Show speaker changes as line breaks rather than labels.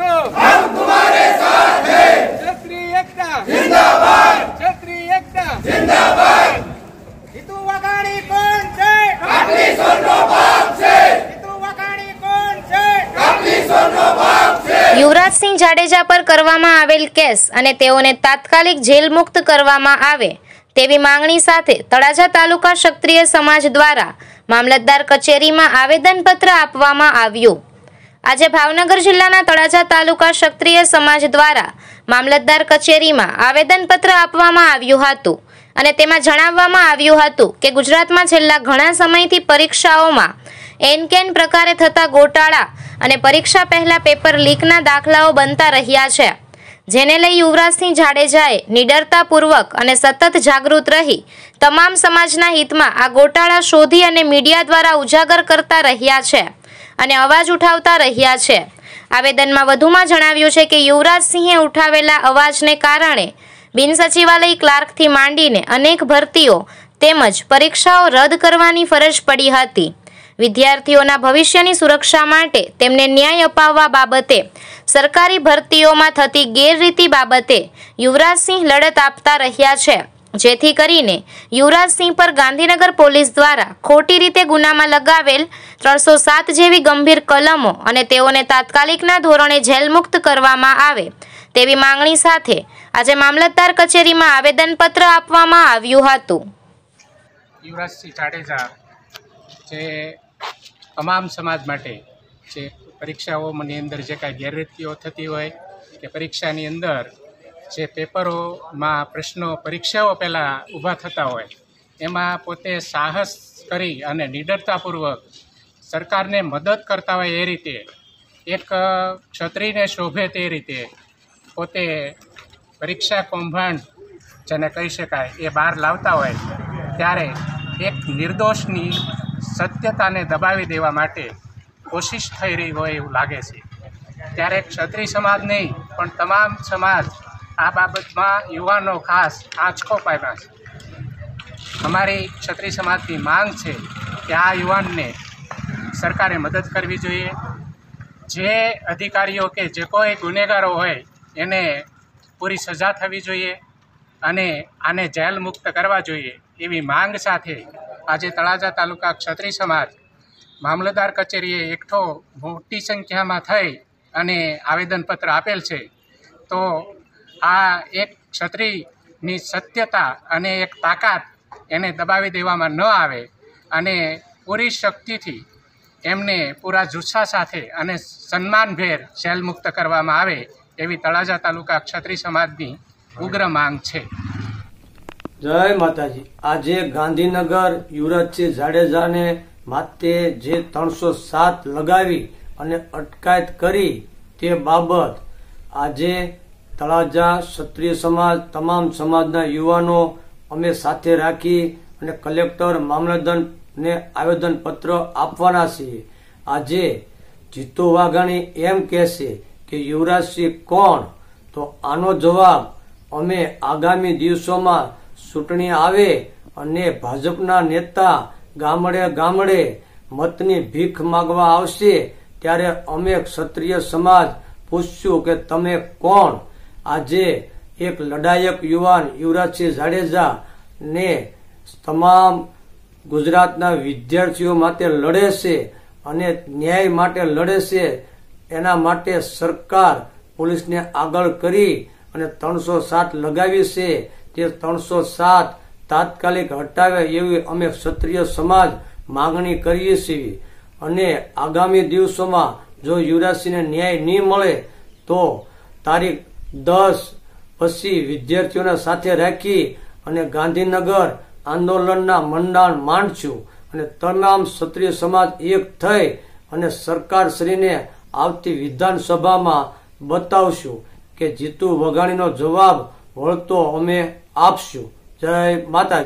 दो हम तुम्हारे साथ हैं क्षत्रिय एकता जिंदाबाद क्षत्रिय एकता जिंदाबाद हितू वगाड़ी कौन से
काटली सोनो बाप से हितू वगाड़ी कौन से काटली सोनो बाप से
યુવરાજસિંહ જાડેજા પર કરવામાં આવેલ કેસ અને તેઓને તાત્કાલિક જેલ મુક્ત કરવામાં આવે તેવી માંગણી સાથે તળાજા તાલુકા ક્ષત્રિય સમાજ દ્વારા મામલતદાર કચેરીમાં આવેદનપત્ર આપવામાં આવ્યું આજે ભાવનગર જિલ્લાના તળાજા તાલુકા ક્ષત્રિય સમાજ દ્વારા મામલતદાર કચેરીમાં આવેદનપત્ર આપવામાં આવ્યું હતું અને તેમાં જણાવવામાં આવ્યું હતું કે ગુજરાતમાં છેલ્લા ઘણા સમયથી પરીક્ષાઓમાં એનકેન પ્રકારે થતા ગોટાળા અને પરીક્ષા પહેલાં પેપર લીકના દાખલાઓ બનતા રહ્યા છે જેને લઈ યુવરાજસિંહ જાડેજાએ નિડરતાપૂર્વક અને સતત જાગૃત રહી તમામ સમાજના હિતમાં આ ગોટાળા શોધી અને મીડિયા દ્વારા ઉજાગર કરતા રહ્યા છે અને અવાજ ઉઠાવતા રહ્યા છે આવેદનમાં વધુમાં જણાવ્યું છે કે યુવરાજસિંહે ઉઠાવેલા અવાજને કારણે બિનસચિવાલય ક્લાર્કથી માંડીને અનેક ભરતીઓ તેમજ પરીક્ષાઓ રદ કરવાની ફરજ પડી હતી વિદ્યાર્થીઓના ભવિષ્યની સુરક્ષા માટે તેમને ન્યાય અપાવવા બાબતે સરકારી ભરતીઓમાં થતી ગેરરીતિ બાબતે યુવરાજસિંહ લડત આપતા રહ્યા છે જેથી કરીને યુવરાજસિંહ પર ગાંધીનગર પોલીસ દ્વારા ખોટી રીતે ગુનામાં લગાવેલ ત્રણસો સાત જેવી ગંભીર કલમો અને તેઓને તાત્કાલિકના ધોરણે જેલમુક્ત કરવામાં આવે તેવી માંગણી સાથે આજે મામલતદાર કચેરીમાં આવેદનપત્ર આપવામાં આવ્યું હતું
યુવરાજસિંહ જાડેજા જે તમામ સમાજ માટે જે પરીક્ષાઓની અંદર જે કાંઈ ગેરરીતિઓ થતી હોય કે પરીક્ષાની અંદર જે પેપરોમાં પ્રશ્નો પરીક્ષાઓ પહેલાં ઊભા થતા હોય એમાં પોતે સાહસ કરી અને નિડરતાપૂર્વક સરકારને મદદ કરતા હોય એ રીતે એક ક્ષત્રિયને શોભે તે રીતે પોતે પરીક્ષા કૌભાંડ જેને કહી શકાય એ બહાર લાવતા હોય ત્યારે એક નિર્દોષની સત્યતાને દબાવી દેવા માટે કોશિશ થઈ રહી હોય એવું લાગે છે ત્યારે ક્ષત્રિય સમાજ નહીં પણ તમામ સમાજ આ બાબતમાં યુવાનો ખાસ આંચકો પામ્યા છે અમારી ક્ષત્રિય સમાજની માંગ છે કે આ યુવાનને સરકારે મદદ કરવી જોઈએ જે અધિકારીઓ કે જે કોઈ ગુનેગારો હોય એને પૂરી સજા થવી જોઈએ અને આને જેલ મુક્ત કરવા જોઈએ એવી માંગ સાથે આજે તળાજા તાલુકા ક્ષત્રિય સમાજ મામલતદાર કચેરીએ એકઠો મોટી સંખ્યામાં થઈ અને આવેદનપત્ર આપેલ છે તો આ એક ક્ષત્રિયની સત્યતા અને એક તાકાત એને દબાવી દેવામાં ન આવે અને પૂરી શક્તિથી એમને પૂરા જુસ્સા સાથે અને સન્માનભેર જેલમુક્ત કરવામાં આવે એવી તળાજા તાલુકા ક્ષત્રિય સમાજની ઉગ્ર માંગ છે
જય માતાજી આજે ગાંધીનગર યુવરાજસિંહ જાડેજાને માતે જે ત્રણસો સાત લગાવી અને અટકાયત કરી તે બાબત આજે તળાજા ક્ષત્રિય સમાજ તમામ સમાજના યુવાનો અમે સાથે રાખી અને કલેક્ટર મામલતદારને આવેદનપત્ર આપવાના છીએ આજે જીતો વાઘાણી એમ કહેશે કે યુવરાજસિંહ કોણ તો આનો જવાબ અમે આગામી દિવસોમાં ચૂંટણી આવે અને ભાજપના નેતા ગામડે ગામડે મતની ભીખ માગવા આવશે ત્યારે અમે ક્ષત્રિય સમાજ પૂછશું કે તમે કોણ આજે એક લડાયક યુવાન યુવરાજસિંહ જાડેજા ને તમામ ગુજરાતના વિદ્યાર્થીઓ માટે લડે છે અને ન્યાય માટે લડે છે એના માટે સરકાર પોલીસને આગળ કરી અને ત્રણસો સાત લગાવી છે તે ત્રણસો સાત તાત્કાલિક હટાવે એવી અમે ક્ષત્રિય સમાજ માગણી કરીએ છીએ અને આગામી દિવસોમાં જો યુવરાજસિંહને ન્યાય નહીં મળે તો તારીખ દસ પછી વિદ્યાર્થીઓના સાથે રાખી અને ગાંધીનગર આંદોલનના મંડાણ માંડશું અને તમામ ક્ષત્રિય સમાજ એક થઈ અને સરકારશ્રીને આવતી વિધાનસભામાં બતાવશું કે જીતુ વઘાણીનો જવાબ વળતો અમે આપશું જય માતાજી